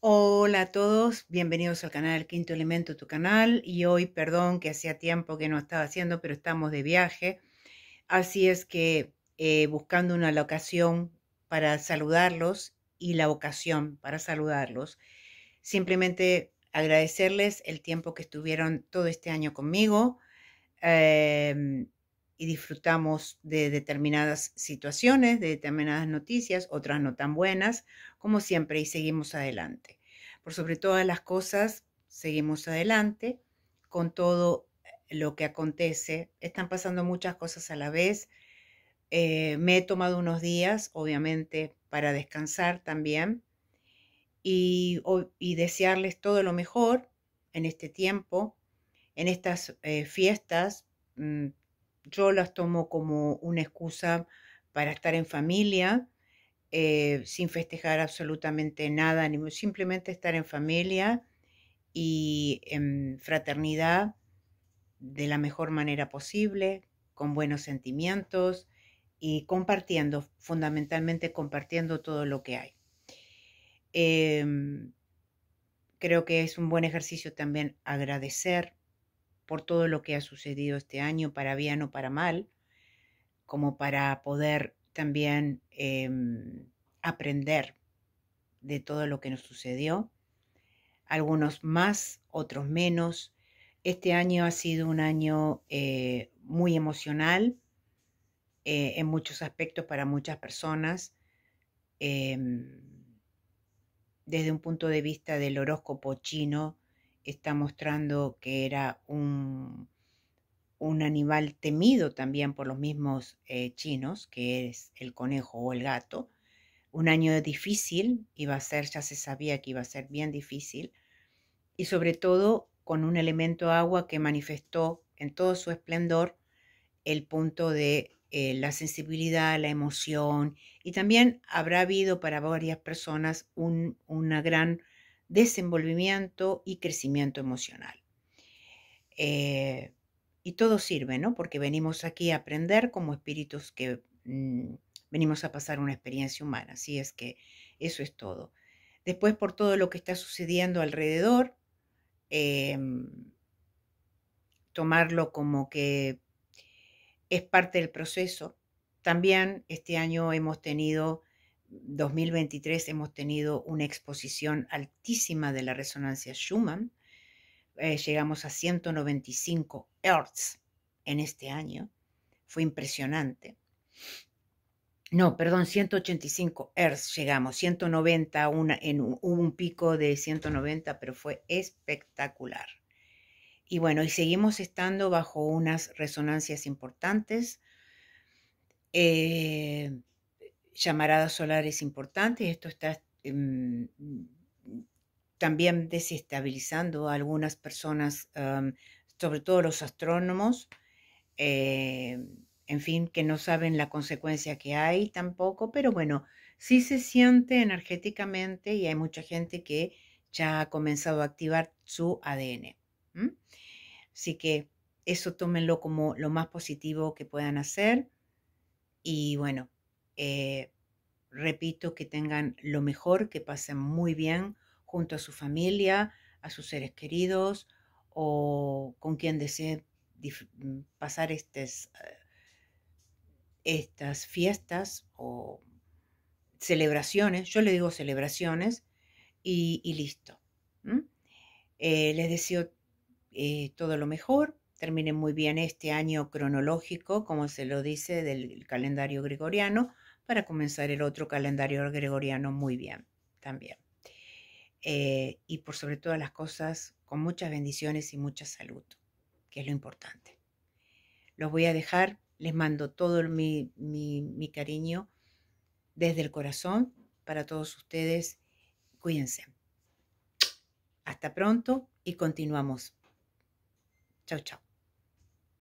Hola a todos, bienvenidos al canal Quinto Elemento, tu canal. Y hoy, perdón que hacía tiempo que no estaba haciendo, pero estamos de viaje. Así es que eh, buscando una locación para saludarlos y la ocasión para saludarlos. Simplemente agradecerles el tiempo que estuvieron todo este año conmigo. Em, y disfrutamos de determinadas situaciones, de determinadas noticias, otras no tan buenas, como siempre, y seguimos adelante. Por sobre todas las cosas, seguimos adelante con todo lo que acontece. Están pasando muchas cosas a la vez. Eh, me he tomado unos días, obviamente, para descansar también y, desearles todo lo mejor en este tiempo, en estas eh, fiestas mm, yo las tomo como una excusa para estar en familia, eh, sin festejar absolutamente nada, ni simplemente estar en familia y en fraternidad de la mejor manera posible, con buenos sentimientos y compartiendo, fundamentalmente compartiendo todo lo que hay. Em, creo que es un buen ejercicio también agradecer por todo lo que ha sucedido este año, para bien o para mal, como para poder también em, aprender de todo lo que nos sucedió. Algunos más, otros menos. Este año ha sido un año eh, muy emocional eh, en muchos aspectos para muchas personas. Em, desde un punto de vista del horóscopo chino, está mostrando que era un, un animal temido también por los mismos eh, chinos, que es el conejo o el gato. Un año difícil, iba a ser, ya se sabía que iba a ser bien difícil, y sobre todo con un elemento agua que manifestó en todo su esplendor el punto de eh, la sensibilidad, la emoción, y también habrá habido para varias personas un, una gran desenvolvimiento y crecimiento emocional. Eh, y todo sirve, ¿no? Porque venimos aquí a aprender como espíritus que mm, venimos a pasar una experiencia humana, así es que eso es todo. Después por todo lo que está sucediendo alrededor, em, tomarlo como que es parte del proceso. También este año hemos tenido 2023 hemos tenido una exposición altísima de la resonancia Schumann. Eh, llegamos a 195 Hertz en este año. Fue impresionante. No, perdón, 185 Hertz llegamos, 190, una, en un, hubo un pico de 190, pero fue espectacular. Y bueno, y seguimos estando bajo unas resonancias importantes. Eh, llamaradas solares importantes. Esto está em, mm, también desestabilizando a algunas personas, sobre todo los astrónomos, em, en fin, que no saben la consecuencia que hay tampoco, pero bueno, sí se siente energéticamente y hay mucha gente que ya ha comenzado a activar su ADN. Así que eso tómenlo como lo más positivo que puedan hacer. Y bueno, eh, repito, que tengan lo mejor, que pasen muy bien junto a su familia, a sus seres queridos o con quien deseen mm, pasar estas fiestas o celebraciones. Yo le digo celebraciones y, listo. Eh, les deseo eh, todo lo mejor Terminen muy bien este año cronológico, como se lo dice, del calendario gregoriano, para comenzar el otro calendario gregoriano muy bien también. Eh, y por sobre todas las cosas, con muchas bendiciones y mucha salud, que es lo importante. Los voy a dejar, les mando todo mi, mi cariño desde el corazón para todos ustedes. Cuídense. Hasta pronto y continuamos. Chao, chao.